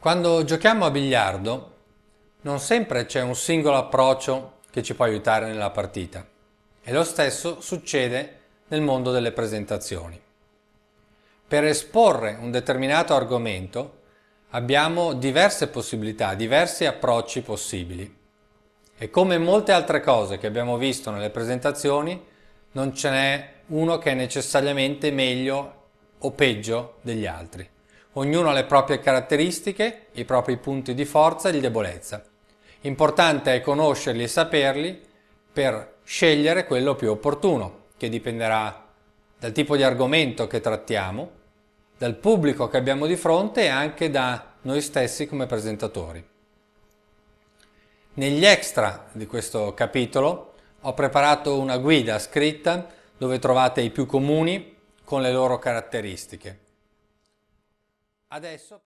Quando giochiamo a biliardo non sempre c'è un singolo approccio che ci può aiutare nella partita e lo stesso succede nel mondo delle presentazioni. Per esporre un determinato argomento abbiamo diverse possibilità, diversi approcci possibili e come molte altre cose che abbiamo visto nelle presentazioni non ce n'è uno che è necessariamente meglio o peggio degli altri. Ognuno ha le proprie caratteristiche, i propri punti di forza e di debolezza. Importante è conoscerli e saperli per scegliere quello più opportuno, che dipenderà dal tipo di argomento che trattiamo, dal pubblico che abbiamo di fronte e anche da noi stessi come presentatori. Negli extra di questo capitolo ho preparato una guida scritta dove trovate i più comuni con le loro caratteristiche. Adesso